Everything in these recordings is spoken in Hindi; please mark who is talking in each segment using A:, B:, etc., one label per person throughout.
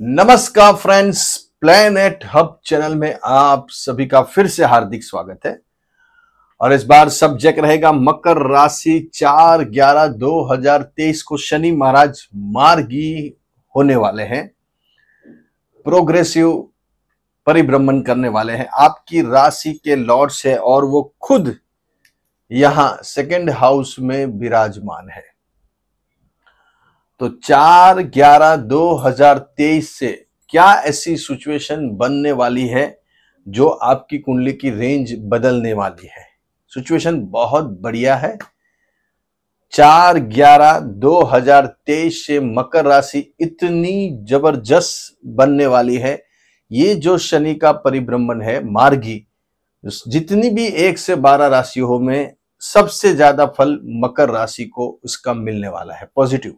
A: नमस्कार फ्रेंड्स प्लेनेट हब चैनल में आप सभी का फिर से हार्दिक स्वागत है और इस बार सब्जेक्ट रहेगा मकर राशि चार ग्यारह दो हजार तेईस को शनि महाराज मार्गी होने वाले हैं प्रोग्रेसिव परिभ्रमण करने वाले हैं आपकी राशि के लॉर्ड्स है और वो खुद यहां सेकंड हाउस में विराजमान है तो चार ग्यारह दो हजार तेईस से क्या ऐसी सिचुएशन बनने वाली है जो आपकी कुंडली की रेंज बदलने वाली है सिचुएशन बहुत बढ़िया है चार ग्यारह दो हजार तेईस से मकर राशि इतनी जबरदस्त बनने वाली है ये जो शनि का परिभ्रमण है मार्गी जितनी भी एक से बारह राशियों में सबसे ज्यादा फल मकर राशि को उसका मिलने वाला है पॉजिटिव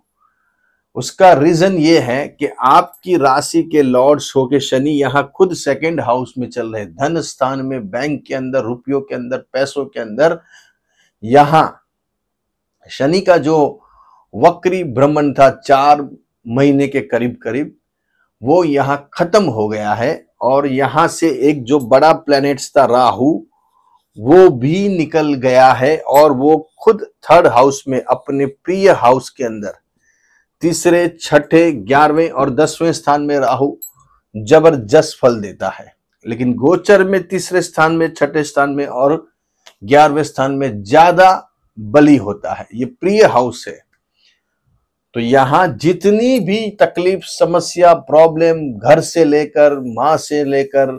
A: उसका रीजन ये है कि आपकी राशि के लॉर्ड शो के शनि यहाँ खुद सेकंड हाउस में चल रहे धन स्थान में बैंक के अंदर रुपयों के अंदर पैसों के अंदर यहाँ शनि का जो वक्री भ्रमण था चार महीने के करीब करीब वो यहाँ खत्म हो गया है और यहाँ से एक जो बड़ा प्लैनेट्स था राहु वो भी निकल गया है और वो खुद थर्ड हाउस में अपने प्रिय हाउस के अंदर तीसरे छठे ग्यारहवें और दसवें स्थान में राहु जबरदस्त फल देता है लेकिन गोचर में तीसरे स्थान में छठे स्थान में और ग्यारहवें स्थान में ज्यादा बलि होता है ये प्रिय हाउस है तो यहां जितनी भी तकलीफ समस्या प्रॉब्लम घर से लेकर माँ से लेकर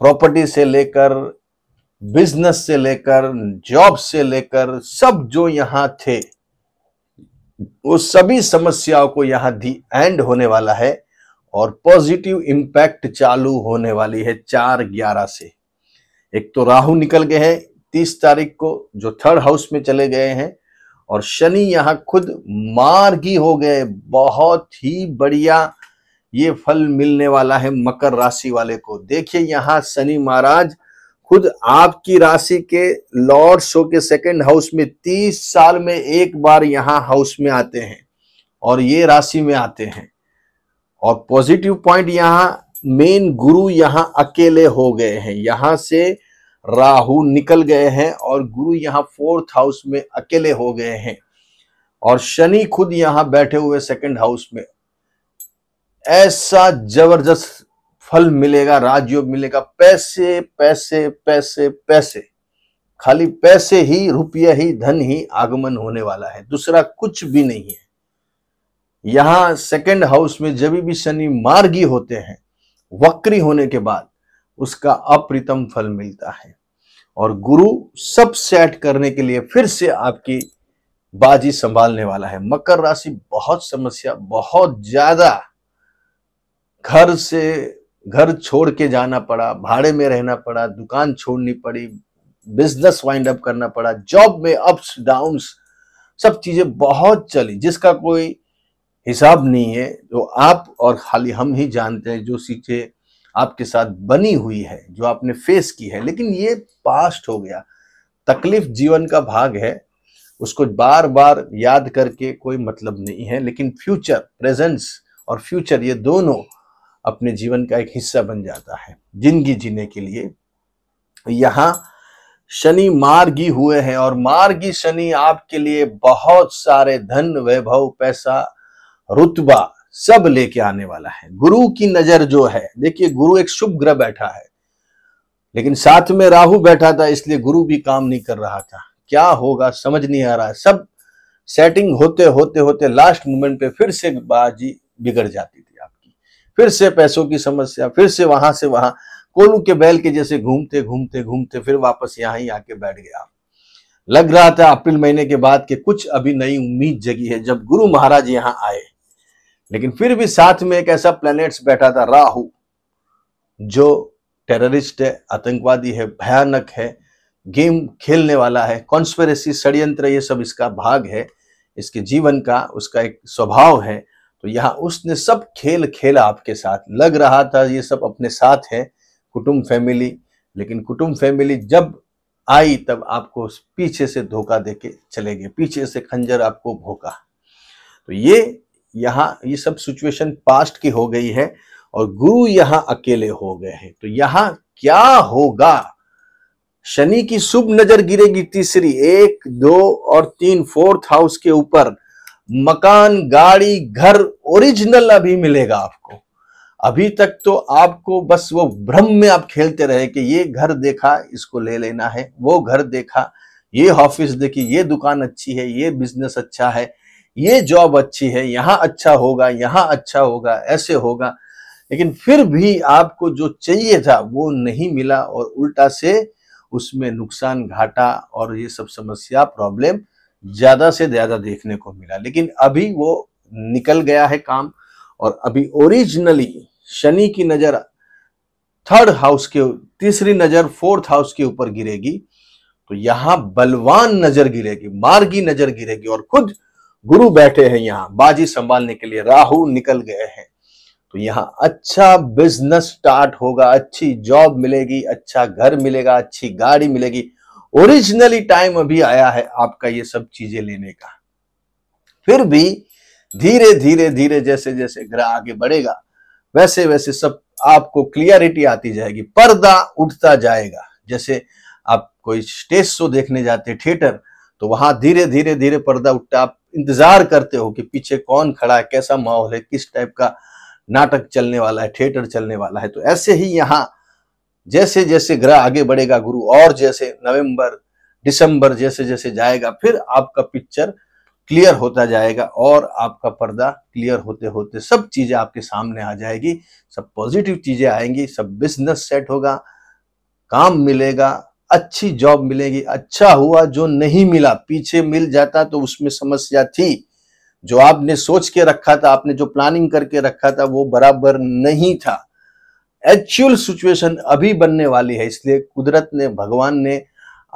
A: प्रॉपर्टी से लेकर बिजनेस से लेकर जॉब से लेकर सब जो यहां थे वो सभी समस्याओं को यहाँ दी एंड होने वाला है और पॉजिटिव इम्पैक्ट चालू होने वाली है चार ग्यारह से एक तो राहु निकल गए हैं तीस तारीख को जो थर्ड हाउस में चले गए हैं और शनि यहाँ खुद मार्गी हो गए बहुत ही बढ़िया ये फल मिलने वाला है मकर राशि वाले को देखिए यहाँ शनि महाराज खुद आपकी राशि के लॉर्ड शो के सेकंड हाउस में तीस साल में एक बार यहाँ हाउस में आते हैं और ये राशि में आते हैं और पॉजिटिव पॉइंट यहाँ मेन गुरु यहाँ अकेले हो गए हैं यहाँ से राहु निकल गए हैं और गुरु यहाँ फोर्थ हाउस में अकेले हो गए हैं और शनि खुद यहाँ बैठे हुए सेकंड हाउस में ऐसा जबरदस्त फल मिलेगा राजयोग मिलेगा पैसे पैसे पैसे पैसे खाली पैसे ही रुपया ही धन ही आगमन होने वाला है दूसरा कुछ भी नहीं है यहां सेकंड हाउस में जब भी शनि मार्गी होते हैं वक्री होने के बाद उसका अप्रितम फल मिलता है और गुरु सब सेट करने के लिए फिर से आपकी बाजी संभालने वाला है मकर राशि बहुत समस्या बहुत ज्यादा घर से घर छोड़ के जाना पड़ा भाड़े में रहना पड़ा दुकान छोड़नी पड़ी बिजनेस वाइंड अप करना पड़ा जॉब में अप्स डाउन्स सब चीजें बहुत चली जिसका कोई हिसाब नहीं है जो आप और खाली हम ही जानते हैं जो चीजें आपके साथ बनी हुई है जो आपने फेस की है लेकिन ये पास्ट हो गया तकलीफ जीवन का भाग है उसको बार बार याद करके कोई मतलब नहीं है लेकिन फ्यूचर प्रेजेंस और फ्यूचर ये दोनों अपने जीवन का एक हिस्सा बन जाता है जिंदगी जीने के लिए यहाँ शनि मार्गी हुए हैं और मार्गी शनि आपके लिए बहुत सारे धन वैभव पैसा रुतबा सब लेके आने वाला है गुरु की नजर जो है देखिए गुरु एक शुभ ग्रह बैठा है लेकिन साथ में राहु बैठा था इसलिए गुरु भी काम नहीं कर रहा था क्या होगा समझ नहीं आ रहा सब सेटिंग होते होते होते लास्ट मोमेंट पे फिर से बाजी बिगड़ जाती थी फिर से पैसों की समस्या फिर से वहां से वहां कोलू के बैल के जैसे घूमते घूमते घूमते फिर वापस यहाँ ही आके बैठ गया लग रहा था अप्रैल महीने के बाद के कुछ अभी नई उम्मीद जगी है जब गुरु महाराज यहाँ आए लेकिन फिर भी साथ में एक ऐसा प्लेनेट्स बैठा था राहु जो टेररिस्ट है आतंकवादी है भयानक है गेम खेलने वाला है कॉन्स्पेरेसी षड्यंत्र ये सब इसका भाग है इसके जीवन का उसका एक स्वभाव है तो यहाँ उसने सब खेल खेला आपके साथ लग रहा था ये सब अपने साथ है कुटुंब फैमिली लेकिन कुटुंब फैमिली जब आई तब आपको पीछे से धोखा देके चले गए पीछे से खंजर आपको भोका तो ये यहाँ ये सब सिचुएशन पास्ट की हो गई है और गुरु यहाँ अकेले हो गए हैं तो यहाँ क्या होगा शनि की शुभ नजर गिरेगी तीसरी एक दो और तीन फोर्थ हाउस के ऊपर मकान गाड़ी घर ओरिजिनल अभी मिलेगा आपको अभी तक तो आपको बस वो भ्रम में आप खेलते रहे कि ये घर देखा इसको ले लेना है वो घर देखा ये ऑफिस देखी ये दुकान अच्छी है ये बिजनेस अच्छा है ये जॉब अच्छी है यहाँ अच्छा होगा यहाँ अच्छा होगा ऐसे होगा लेकिन फिर भी आपको जो चाहिए था वो नहीं मिला और उल्टा से उसमें नुकसान घाटा और ये सब समस्या प्रॉब्लम ज्यादा से ज्यादा देखने को मिला लेकिन अभी वो निकल गया है काम और अभी ओरिजिनली शनि की नजर थर्ड हाउस के तीसरी नजर फोर्थ हाउस के ऊपर गिरेगी तो यहां बलवान नजर गिरेगी मार्गी नजर गिरेगी और खुद गुरु बैठे हैं यहाँ बाजी संभालने के लिए राहु निकल गए हैं तो यहाँ अच्छा बिजनेस स्टार्ट होगा अच्छी जॉब मिलेगी अच्छा घर मिलेगा अच्छी गाड़ी मिलेगी ओरिजिनली टाइम अभी आया है आपका ये सब चीजें लेने का फिर भी धीरे धीरे धीरे जैसे जैसे ग्रह आगे बढ़ेगा वैसे वैसे सब आपको क्लियरिटी आती जाएगी पर्दा उठता जाएगा जैसे आप कोई स्टेज शो देखने जाते थिएटर तो वहां धीरे धीरे धीरे पर्दा उठता आप इंतजार करते हो कि पीछे कौन खड़ा है कैसा माहौल है किस टाइप का नाटक चलने वाला है थिएटर चलने वाला है तो ऐसे ही यहाँ जैसे जैसे ग्रह आगे बढ़ेगा गुरु और जैसे नवंबर दिसंबर जैसे जैसे जाएगा फिर आपका पिक्चर क्लियर होता जाएगा और आपका पर्दा क्लियर होते होते सब चीजें आपके सामने आ जाएगी सब पॉजिटिव चीजें आएंगी सब बिजनेस सेट होगा काम मिलेगा अच्छी जॉब मिलेगी अच्छा हुआ जो नहीं मिला पीछे मिल जाता तो उसमें समस्या थी जो आपने सोच के रखा था आपने जो प्लानिंग करके रखा था वो बराबर नहीं था एक्चुअल सिचुएशन अभी बनने वाली है इसलिए कुदरत ने भगवान ने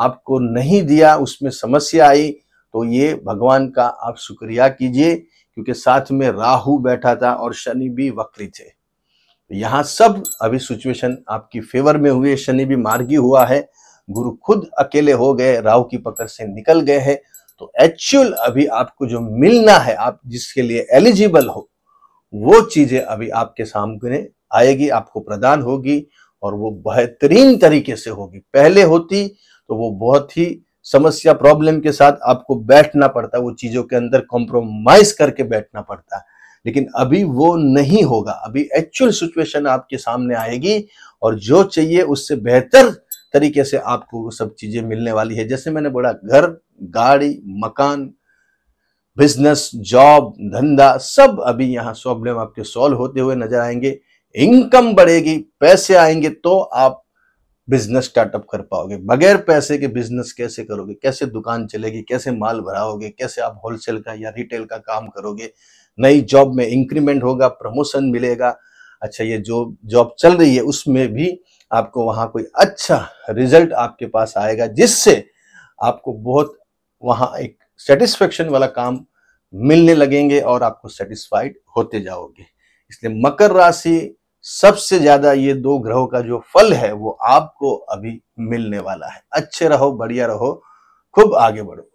A: आपको नहीं दिया उसमें समस्या आई तो ये भगवान का आप शुक्रिया कीजिए क्योंकि साथ में राहु बैठा था और शनि भी वक्री थे यहाँ सब अभी सिचुएशन आपकी फेवर में हुई शनि भी मार्गी हुआ है गुरु खुद अकेले हो गए राहु की पकड़ से निकल गए हैं तो एक्चुअल अभी आपको जो मिलना है आप जिसके लिए एलिजिबल हो वो चीजें अभी आपके सामने आएगी आपको प्रदान होगी और वो बेहतरीन तरीके से होगी पहले होती तो वो बहुत ही समस्या प्रॉब्लम के साथ आपको बैठना पड़ता वो चीज़ों के अंदर कॉम्प्रोमाइज करके बैठना पड़ता लेकिन अभी वो नहीं होगा अभी एक्चुअल सिचुएशन आपके सामने आएगी और जो चाहिए उससे बेहतर तरीके से आपको वो सब चीज़ें मिलने वाली है जैसे मैंने बोला घर गाड़ी मकान बिजनेस जॉब धंधा सब अभी यहाँ प्रॉब्लम आपके सॉल्व होते हुए नजर आएंगे इनकम बढ़ेगी पैसे आएंगे तो आप बिजनेस स्टार्टअप कर पाओगे बगैर पैसे के बिजनेस कैसे करोगे कैसे दुकान चलेगी कैसे माल भराओगे कैसे आप होलसेल का या रिटेल का काम करोगे नई जॉब में इंक्रीमेंट होगा प्रमोशन मिलेगा अच्छा ये जो जॉब चल रही है उसमें भी आपको वहाँ कोई अच्छा रिजल्ट आपके पास आएगा जिससे आपको बहुत वहाँ एक सेटिस्फेक्शन वाला काम मिलने लगेंगे और आपको सेटिस्फाइड होते जाओगे इसलिए मकर राशि सबसे ज्यादा ये दो ग्रहों का जो फल है वो आपको अभी मिलने वाला है अच्छे रहो बढ़िया रहो खूब आगे बढ़ो